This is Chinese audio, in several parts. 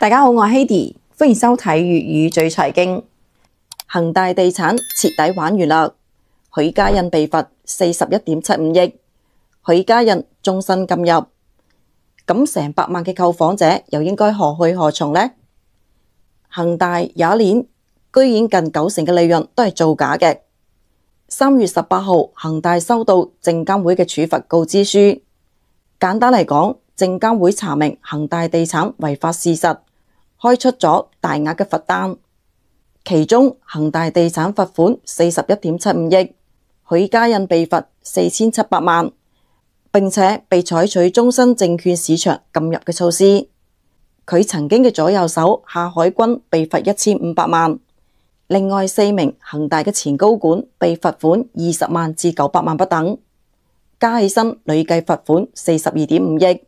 大家好，我系 Hedy，欢迎收睇粤语最财经。恒大地产彻底玩完啦，许家印被罚四十一点七五亿，许家印终身禁入。咁成百万嘅购房者又应该何去何从呢？恒大有一年居然近九成嘅利润都系造假嘅。三月十八号，恒大收到证监会嘅处罚告知书。简单嚟讲，证监会查明恒大地产违法事实。开出咗大额嘅罚单，其中恒大地产罚款四十一点七五亿，许家印被罚四千七百万，并且被采取终身证券市场禁入嘅措施。佢曾经嘅左右手夏海军被罚一千五百万，另外四名恒大嘅前高管被罚款二十万至九百万不等，加起身累计罚款四十二点五亿。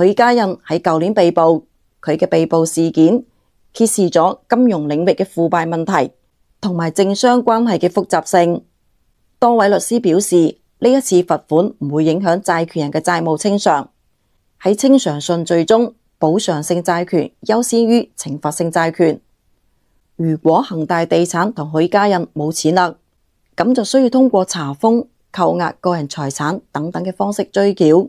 许家印喺旧年被捕，佢嘅被捕事件揭示咗金融领域嘅腐败问题同埋政商关系嘅复杂性。多位律师表示，呢一次罚款唔会影响债权人嘅债务清偿。喺清偿顺序中，补偿性债权优先于惩罚性债权。如果恒大地产同许家印冇钱啦，咁就需要通过查封、扣押个人财产等等嘅方式追缴。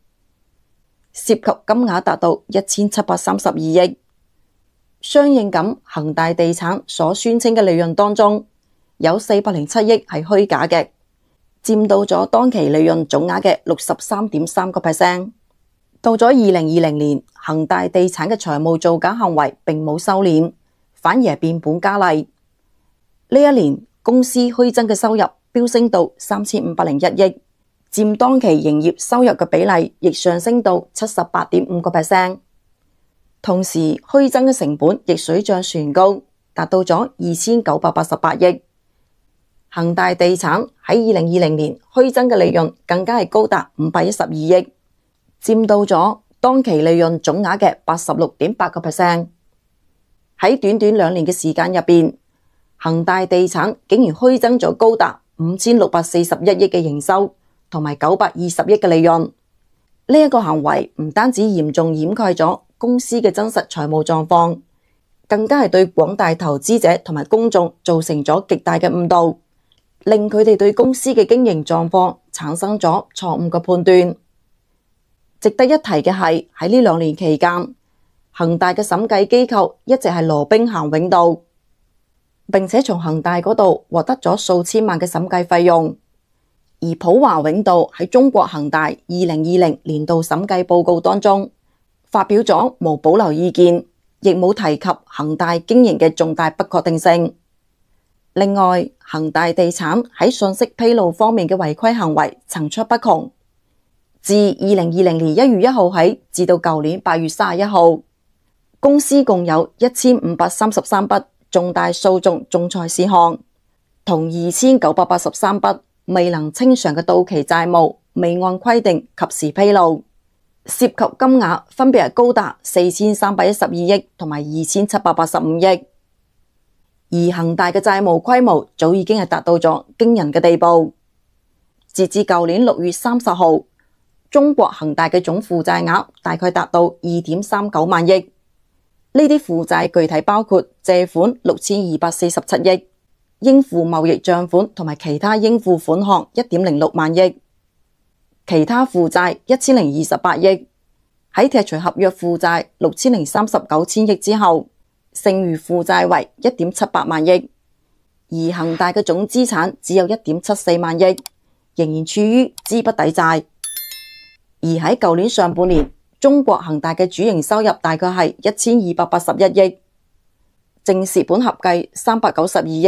涉及金额达到一千七百三十二亿，相应咁恒大地产所宣称嘅利润当中，有四百零七亿系虚假嘅，占到咗当期利润总额嘅六十三点三个 percent。到咗二零二零年，恒大地产嘅财务造假行为并冇收敛，反而变本加厉。呢一年公司虚增嘅收入飙升到三千五百零一亿。占当期营业收入嘅比例亦上升到七十八点五个 percent，同时虚增嘅成本亦水涨船高，达到咗二千九百八十八亿。恒大地产喺二零二零年虚增嘅利润更加系高达五百一十二亿，占到咗当期利润总额嘅八十六点八个 percent。喺短短两年嘅时间入边，恒大地产竟然虚增咗高达五千六百四十一亿嘅营收。同埋九百二十亿嘅利润，呢一个行为唔单止严重掩盖咗公司嘅真实财务状况，更加系对广大投资者同埋公众造成咗极大嘅误导，令佢哋对公司嘅经营状况产生咗错误嘅判断。值得一提嘅系喺呢两年期间，恒大嘅审计机构一直系罗兵行永道，并且从恒大嗰度获得咗数千万嘅审计费用。而普华永道喺中国恒大二零二零年度审计报告当中，发表咗无保留意见，亦冇提及恒大经营嘅重大不确定性。另外，恒大地产喺信息披露方面嘅违规行为层出不穷。自二零二零年一月一号起，至到旧年八月三十一号，公司共有一千五百三十三笔重大诉讼、仲裁事项，同二千九百八十三笔。未能清偿嘅到期债务未按规定及时披露，涉及金额分别系高达四千三百一十二亿同埋二千七百八十五亿，而恒大嘅债务规模早已经系达到咗惊人嘅地步。截至旧年六月三十号，中国恒大嘅总负债额大概达到二点三九万亿，呢啲负债具体包括借款六千二百四十七亿。应付贸易账款同埋其他应付款项一点零六万亿，其他负债一千零二十八亿，喺剔除合约负债六千零三十九千亿之后，剩余负债为一点七八万亿，而恒大嘅总资产只有一点七四万亿，仍然处于资不抵债。而喺旧年上半年，中国恒大嘅主营收入大概系一千二百八十一亿，净蚀本合计三百九十二亿。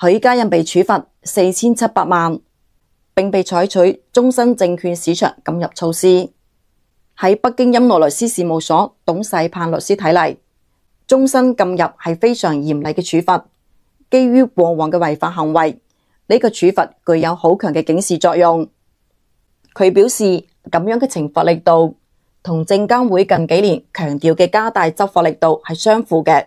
许家人被处罚四千七百万，并被采取终身证券市场禁入措施。喺北京音乐律师事务所董世盼律师睇嚟，终身禁入系非常严厉嘅处罚，基于过往嘅违法行为，呢个处罚具有好强嘅警示作用。佢表示，咁样嘅惩罚力度同证监会近几年强调嘅加大执法力度系相符嘅。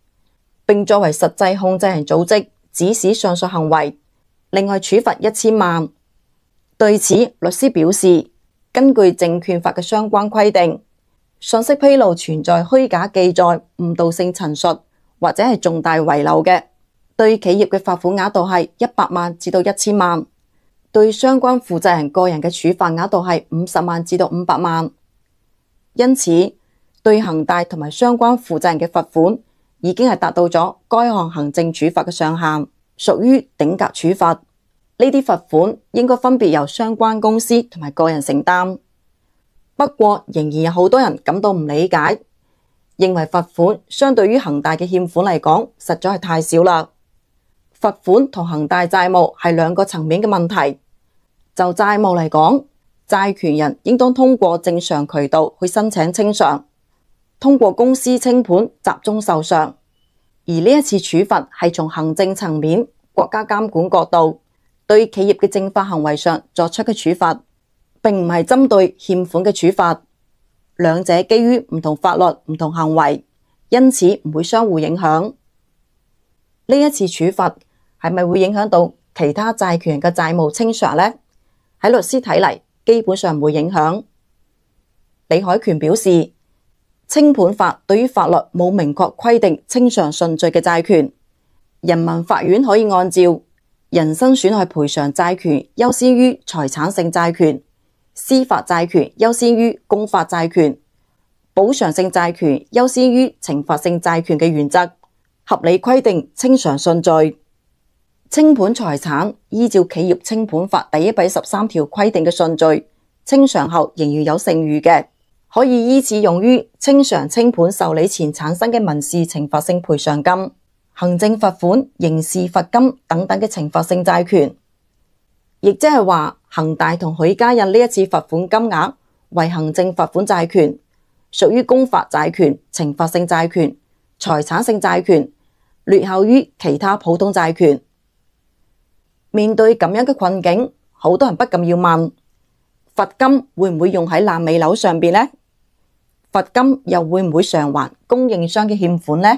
并作为实际控制人组织指使上述行为，另外处罚一千万。对此，律师表示，根据证券法嘅相关规定，信息披露存在虚假记载、误导性陈述或者系重大遗漏嘅，对企业嘅罚款额度系一百万至到一千万，对相关负责人个人嘅处罚额度系五十万至到五百万。因此，对恒大同埋相关负责人嘅罚款。已经系达到咗该项行政处罚嘅上限，属于顶格处罚。呢啲罚款应该分别由相关公司同埋个人承担。不过，仍然有好多人感到唔理解，认为罚款相对于恒大嘅欠款嚟讲，实在系太少啦。罚款同恒大债务系两个层面嘅问题。就债务嚟讲，债权人应当通过正常渠道去申请清偿。通过公司清盘集中受偿，而呢一次处罚系从行政层面、国家监管角度对企业嘅政法行为上作出嘅处罚，并唔系针对欠款嘅处罚。两者基于唔同法律、唔同行为，因此唔会相互影响。呢一次处罚系咪会影响到其他债权人嘅债务清偿呢？喺律师睇嚟，基本上唔会影响。李海权表示。清盘法对于法律冇明确规定清偿顺序嘅债权，人民法院可以按照人身损害赔偿债权优先于财产性债权、司法债权优先于公法债权、补偿性债权优先于惩罚性债权嘅原则，合理规定清偿顺序。清盘财产依照《企业清盘法》第一百十三条规定嘅顺序清偿后，仍然有剩余嘅。可以依次用于清偿、清盘受理前产生嘅民事惩罚性赔偿金、行政罚款、刑事罚金等等嘅惩罚性债权，亦即系话，恒大同许家印呢一次罚款金额为行政罚款债权，属于公法债权、惩罚性债权、财产性债权，劣后于其他普通债权。面对咁样嘅困境，好多人不禁要问：罚金会唔会用喺烂尾楼上边呢？罚金又会唔会偿还供应商嘅欠款呢？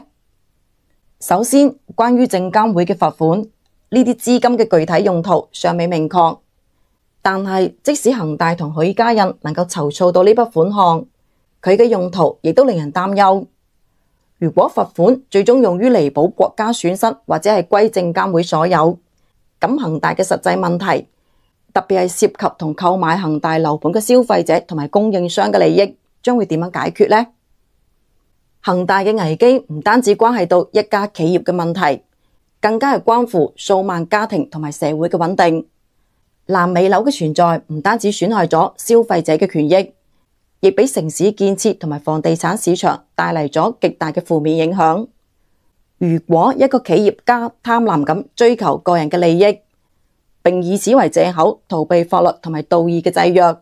首先，关于证监会嘅罚款，呢啲资金嘅具体用途尚未明确。但系，即使恒大同许家印能够筹措到呢笔款项，佢嘅用途亦都令人担忧。如果罚款最终用于弥补国家损失或者系归证监会所有，咁恒大嘅实际问题，特别系涉及同购买恒大楼盘嘅消费者同埋供应商嘅利益。将会点样解决呢？恒大嘅危机唔单止关系到一家企业嘅问题，更加系关乎数万家庭同埋社会嘅稳定。烂尾楼嘅存在唔单止损害咗消费者嘅权益，亦俾城市建设同埋房地产市场带嚟咗极大嘅负面影响。如果一个企业家贪婪咁追求个人嘅利益，并以此为借口逃避法律同埋道义嘅制约。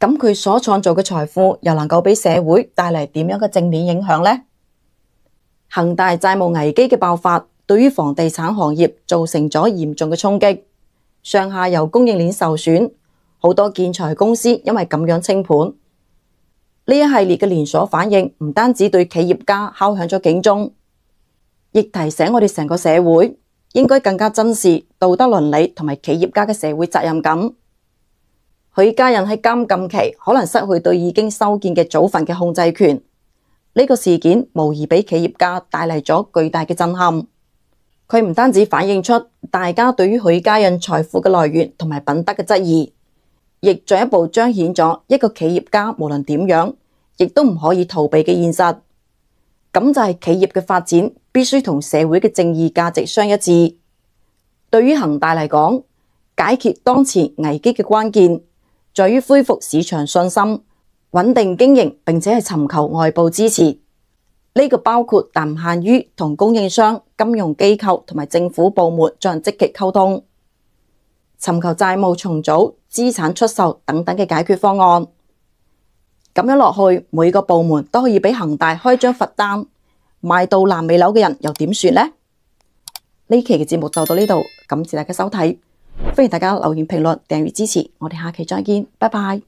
咁佢所创造嘅财富，又能够俾社会带嚟点样嘅正面影响呢？恒大债务危机嘅爆发，对于房地产行业造成咗严重嘅冲击，上下游供应链受损，好多建材公司因为咁样清盘，呢一系列嘅连锁反应，唔单止对企业家敲响咗警钟，亦提醒我哋成个社会应该更加珍视道德伦理同埋企业家嘅社会责任感。许家人喺监禁期，可能失去对已经修建嘅祖坟嘅控制权。呢个事件无疑俾企业家带嚟咗巨大嘅震撼。佢唔单止反映出大家对于许家人财富嘅来源同埋品德嘅质疑，亦进一步彰显咗一个企业家无论点样，亦都唔可以逃避嘅现实。咁就系企业嘅发展必须同社会嘅正义价值相一致。对于恒大嚟讲，解决当前危机嘅关键。在于恢复市场信心、稳定经营，并且系寻求外部支持。呢个包括但唔限于同供应商、金融机构同埋政府部门进行积极沟通，寻求债务重组、资产出售等等嘅解决方案。咁样落去，每个部门都可以俾恒大开张罚单，卖到烂尾楼嘅人又点算呢？呢期嘅节目就到呢度，感谢大家收睇。欢迎大家留言评论、订阅支持，我哋下期再见，拜拜。